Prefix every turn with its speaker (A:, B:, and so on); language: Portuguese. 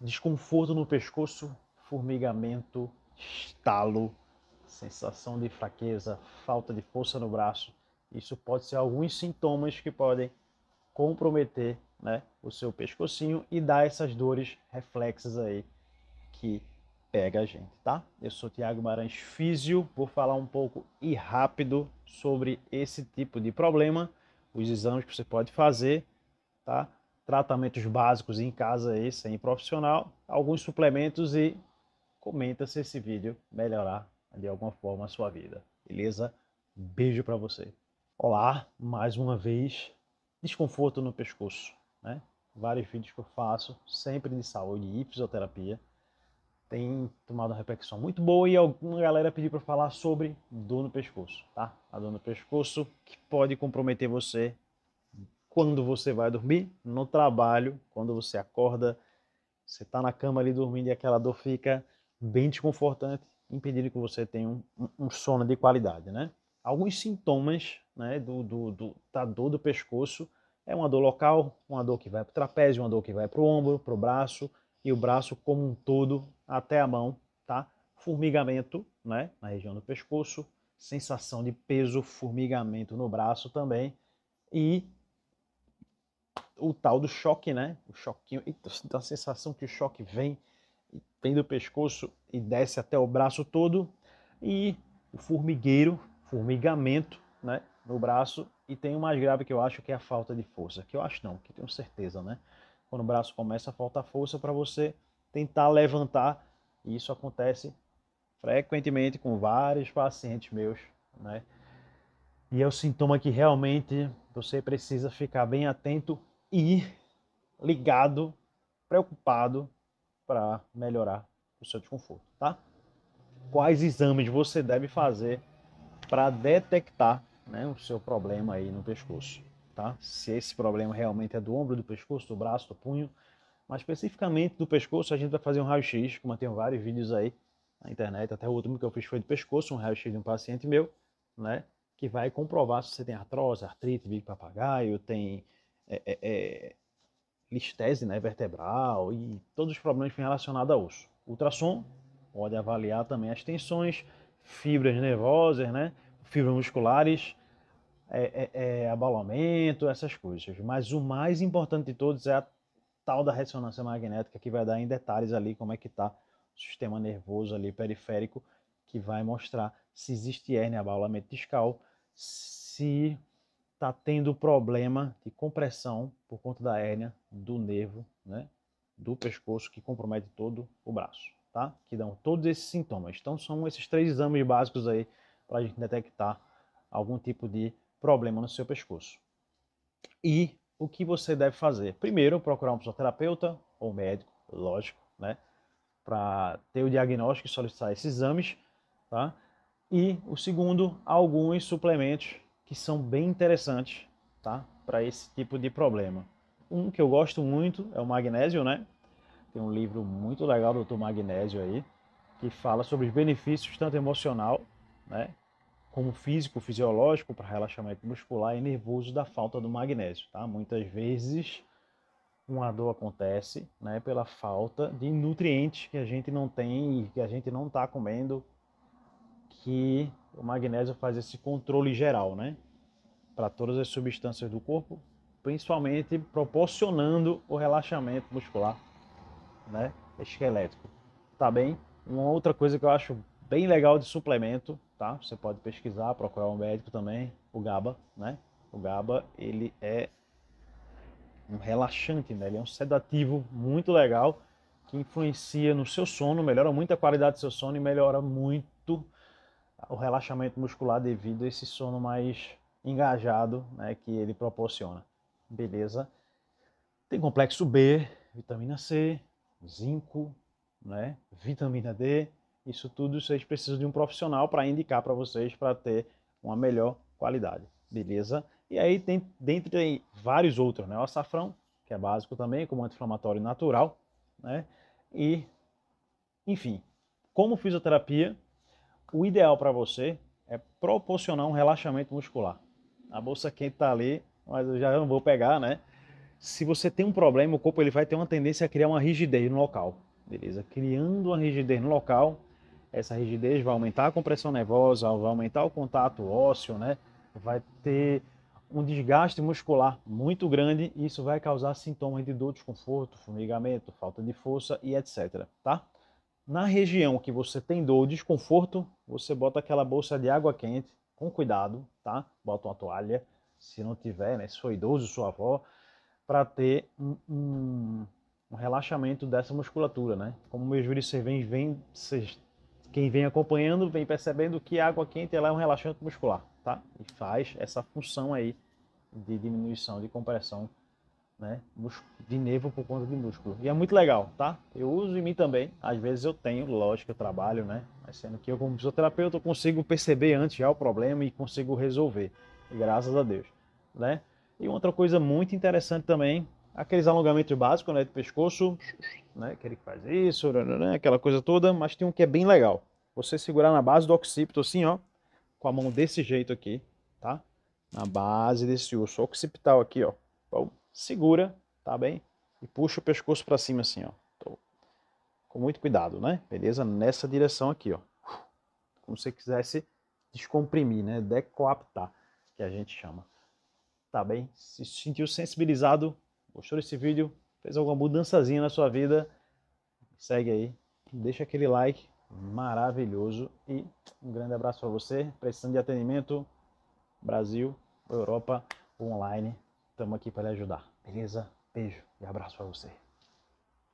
A: desconforto no pescoço, formigamento, estalo, sensação de fraqueza, falta de força no braço. Isso pode ser alguns sintomas que podem comprometer né, o seu pescocinho e dar essas dores reflexas aí que pega a gente, tá? Eu sou Tiago Marans Físio, vou falar um pouco e rápido sobre esse tipo de problema, os exames que você pode fazer, tá? tratamentos básicos em casa e sem profissional, alguns suplementos e comenta se esse vídeo melhorar de alguma forma a sua vida. Beleza? Beijo para você. Olá, mais uma vez, desconforto no pescoço, né? Vários vídeos que eu faço, sempre de saúde e fisioterapia, tem tomado uma repercussão muito boa e alguma galera pediu para falar sobre dor no pescoço, tá? A dor no pescoço que pode comprometer você quando você vai dormir, no trabalho, quando você acorda, você está na cama ali dormindo e aquela dor fica bem desconfortante, impedindo que você tenha um, um sono de qualidade, né? Alguns sintomas né, do, do, do, da dor do pescoço é uma dor local, uma dor que vai para o trapézio, uma dor que vai para o ombro, para o braço e o braço como um todo até a mão, tá? Formigamento, né, na região do pescoço, sensação de peso, formigamento no braço também e o tal do choque, né? O choquinho, a sensação que o choque vem, vem do pescoço e desce até o braço todo, e o formigueiro, formigamento, né? No braço, e tem o mais grave que eu acho que é a falta de força, que eu acho não, que tenho certeza, né? Quando o braço começa a faltar força para você tentar levantar, e isso acontece frequentemente com vários pacientes meus, né? E é o sintoma que realmente você precisa ficar bem atento e ligado, preocupado para melhorar o seu desconforto, tá? Quais exames você deve fazer para detectar né, o seu problema aí no pescoço, tá? Se esse problema realmente é do ombro, do pescoço, do braço, do punho, mas especificamente do pescoço, a gente vai fazer um raio-x, como eu tenho vários vídeos aí na internet, até o último que eu fiz foi do pescoço, um raio-x de um paciente meu, né? Que vai comprovar se você tem artrose, artrite, bico papagaio, tem é, é, listese é, né, vertebral e todos os problemas relacionados a osso. Ultrassom pode avaliar também as tensões, fibras nervosas, né, fibras musculares, é, é, é, abalamento, essas coisas. Mas o mais importante de todos é a tal da ressonância magnética que vai dar em detalhes ali como é que está o sistema nervoso ali periférico, que vai mostrar se existe hérnia, abalamento discal, se está tendo problema de compressão por conta da hérnia do nervo, né? Do pescoço que compromete todo o braço, tá? Que dão todos esses sintomas. Então são esses três exames básicos aí para a gente detectar algum tipo de problema no seu pescoço. E o que você deve fazer? Primeiro, procurar um fisioterapeuta ou médico, lógico, né? Para ter o diagnóstico e solicitar esses exames, tá? E o segundo, alguns suplementos que são bem interessantes, tá? Para esse tipo de problema. Um que eu gosto muito é o magnésio, né? Tem um livro muito legal do Dr. Magnésio aí, que fala sobre os benefícios tanto emocional, né, como físico, fisiológico para relaxamento muscular e nervoso da falta do magnésio, tá? Muitas vezes uma dor acontece, né, pela falta de nutrientes que a gente não tem e que a gente não está comendo que o magnésio faz esse controle geral, né? Para todas as substâncias do corpo, principalmente proporcionando o relaxamento muscular, né? Esquelético. Tá bem? Uma outra coisa que eu acho bem legal de suplemento, tá? Você pode pesquisar, procurar um médico também, o GABA, né? O GABA, ele é um relaxante, né? Ele é um sedativo muito legal que influencia no seu sono, melhora muito a qualidade do seu sono e melhora muito o relaxamento muscular devido a esse sono mais engajado né, que ele proporciona. Beleza? Tem complexo B, vitamina C, zinco, né, vitamina D. Isso tudo vocês precisam de um profissional para indicar para vocês para ter uma melhor qualidade. Beleza? E aí tem dentre vários outros, né? O açafrão, que é básico também, como anti-inflamatório natural, né? E, enfim, como fisioterapia, o ideal para você é proporcionar um relaxamento muscular. A bolsa quente está ali, mas eu já não vou pegar, né? Se você tem um problema, o corpo ele vai ter uma tendência a criar uma rigidez no local. Beleza? Criando uma rigidez no local, essa rigidez vai aumentar a compressão nervosa, vai aumentar o contato ósseo, né? Vai ter um desgaste muscular muito grande e isso vai causar sintomas de dor, desconforto, formigamento, falta de força e etc, tá? Na região que você tem dor ou desconforto, você bota aquela bolsa de água quente, com cuidado, tá? Bota uma toalha, se não tiver, né? Se for idoso, sua avó, para ter um, um, relaxamento dessa musculatura, né? Como meus vídeos vocês vem, vem quem vem acompanhando, vem percebendo que a água quente ela é um relaxante muscular, tá? E faz essa função aí de diminuição de compressão né? De nervo por conta de músculo. E é muito legal, tá? Eu uso em mim também. Às vezes eu tenho, lógico, eu trabalho, né? Mas sendo que eu, como fisioterapeuta, consigo perceber antes já o problema e consigo resolver. Graças a Deus, né? E outra coisa muito interessante também, aqueles alongamentos básicos, né? De pescoço, né? Aquele que faz isso, né, né, né? aquela coisa toda. Mas tem um que é bem legal. Você segurar na base do occipito assim, ó. Com a mão desse jeito aqui, tá? Na base desse osso occipital aqui, ó. Bom, segura, tá bem? E puxa o pescoço para cima assim, ó. Tô. Com muito cuidado, né? Beleza? Nessa direção aqui, ó. Como se quisesse descomprimir, né? Decoaptar, que a gente chama. Tá bem? Se sentiu sensibilizado, gostou desse vídeo, fez alguma mudançazinha na sua vida, segue aí, deixa aquele like maravilhoso e um grande abraço para você. Precisando de atendimento, Brasil, Europa, online. Estamos aqui para lhe ajudar, beleza? Beijo e abraço para você.